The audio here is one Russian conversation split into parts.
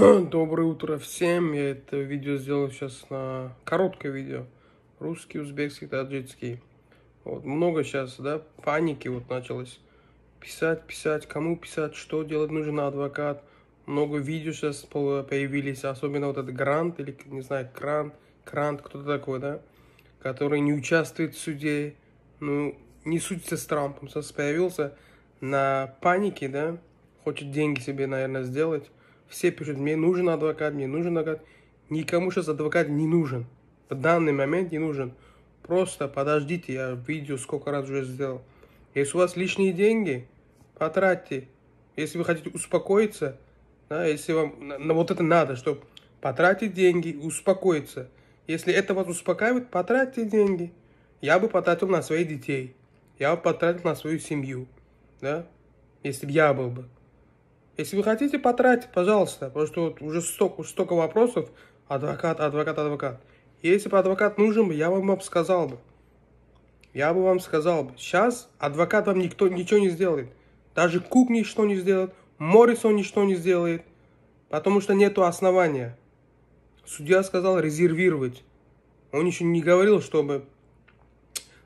Доброе утро всем. Я это видео сделал сейчас на короткое видео. Русский, узбекский, таджикский. Вот много сейчас, да, паники вот началось. Писать, писать, кому писать, что делать, нужен адвокат. Много видео сейчас появились, особенно вот этот грант или, не знаю, крант, крант, кто-то такой, да, который не участвует в суде, ну, не судится с Трампом, сейчас появился на панике, да, хочет деньги себе, наверное, сделать все пишут, мне нужен адвокат, мне нужен адвокат. Никому сейчас адвокат не нужен. В данный момент не нужен. Просто подождите, я видео сколько раз уже сделал. Если у вас лишние деньги, потратьте. Если вы хотите успокоиться, да, если вам на, на вот это надо, чтобы потратить деньги, успокоиться. Если это вас успокаивает, потратьте деньги. Я бы потратил на своих детей. Я бы потратил на свою семью. Да? Если бы я был бы. Если вы хотите, потратить, пожалуйста, потому что вот уже столько, столько вопросов, адвокат, адвокат, адвокат. Если бы адвокат нужен бы, я вам, вам сказал бы. Я бы вам сказал бы. Сейчас адвокат вам никто ничего не сделает. Даже Кук ничего не сделает, Моррисон ничто не сделает, потому что нету основания. Судья сказал резервировать. Он еще не говорил, чтобы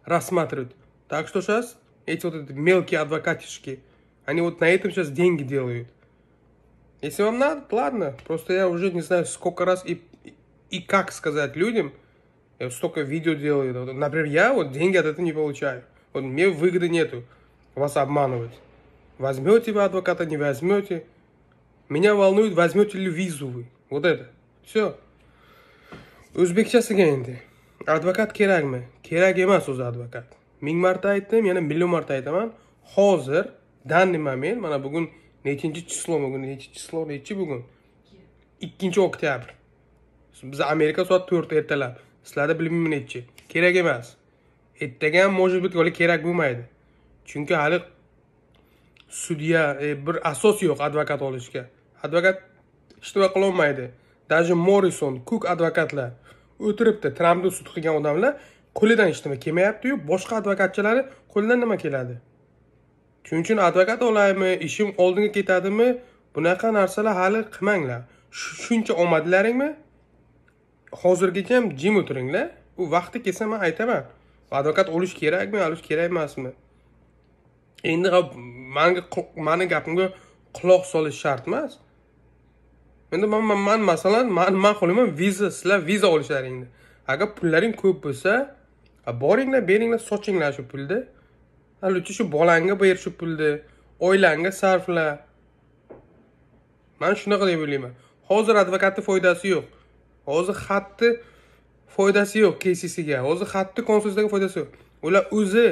рассматривать. Так что сейчас эти вот эти мелкие адвокатишки, они вот на этом сейчас деньги делают. Если вам надо, ладно. Просто я уже не знаю, сколько раз и, и, как сказать людям. Я столько видео делаю. Например, я вот деньги от этого не получаю. Вот мне выгоды нету вас обманывать. Возьмете вы адвоката, не возьмете. Меня волнует, возьмете ли визу вы. Вот это. Все. o'zbekchasiga endi advokat kerakmi kerak emas o'zi advokat ming marta aytdim yana million marta aytaman Хозер данный момент mana bugun nechinchi число bugun nechi число nechi bugun ikkinchi oktyabr biza amerika soat to'rt ertalab sizlarda bilmayman nechi kerak emas ertaga ham может быть hali kerak bo'lmaydi chunki hali sudya e, bir asos yo'q advokat olishga advokat ishtiva qilolmaydi даже morrison kuk advokatlar o'tiribdi trampni sud qilgan odamlar qo'lidan ishlama kelmayaptiyu boshqa advokatchilari qo'lidan nima keladi shuning uchun advokat olaymi ishim oldinga ketadimi bunaqa narsalar hali qilmanglar shuncha omadlaringmi hozirgacha jim o'tiringlar u vaqti kelsa man aytaman advokat olish kerakmi olish kerak emasmi endi manga mani gapimga quloq solish shart emas endi man man masalan man man xohlayman viza sizlar viza olishlaringni agar pullaring ko'p bo'lsa boringlar beringlar sochinglar shu pulni alluchi shu bolangga ber shu pulni oilangga sarfla man shunaqa deb o'ylayman hozir advokatni foydasi yo'q hozir xatni foydasi yo'q kscga hozir xatni konsulsdagi foydasi yo'q ular o'zi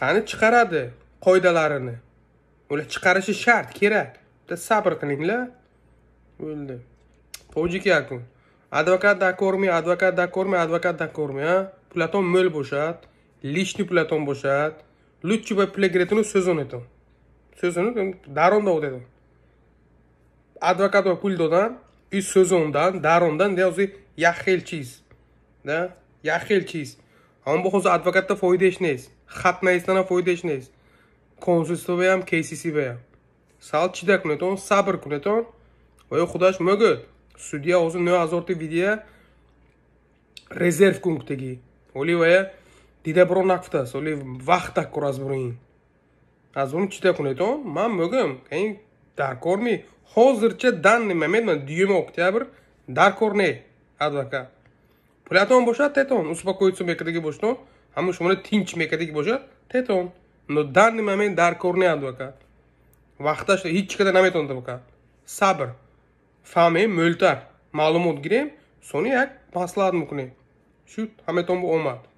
qani chiqaradi qoidalarini ular chiqarishi shart kerak sabr qilinglar bo'ldi получить yakun advokat докорми advokat докорми advokat докорми a platon mo'l bo'shat личный platon bo'shat Lucio Pellegrini'nin sezon ήταν. Sezonu Daron daronda o dedi. Advocato Puldo'dan bir sezondan, Daron'dan yazı Yaxil Cheese. Da? Yaxil Cheese. Ama bu konuda advokatta foyda işneyiz. Hatna istana foyda işneyiz. Konsisto beyam, KCC beyam. Sal çidak neton, sabır kuneton. Ve xudaş mögü. Судья озу не азорти видео резерв кунктеги. Оливая Didebro nakfuta, soli vaqta ko'rasbring. Azum chita kuneto, man mogim, kein darkormi. Hozircha данный момент man 2 октябрь даркорне адвокат. Пулятон бошад тетон, успокоится мекадаги бошно, ҳама tinch тинч мекадаги teton тетон. dan данный момент даркор не адвокат. Вақташ ҳеч чикада наметон адвокат. Сабр. Фаме мӯлтар. Маълумот гирем, сони як маслиҳат мекунем. Шуд ҳаметон ба омад.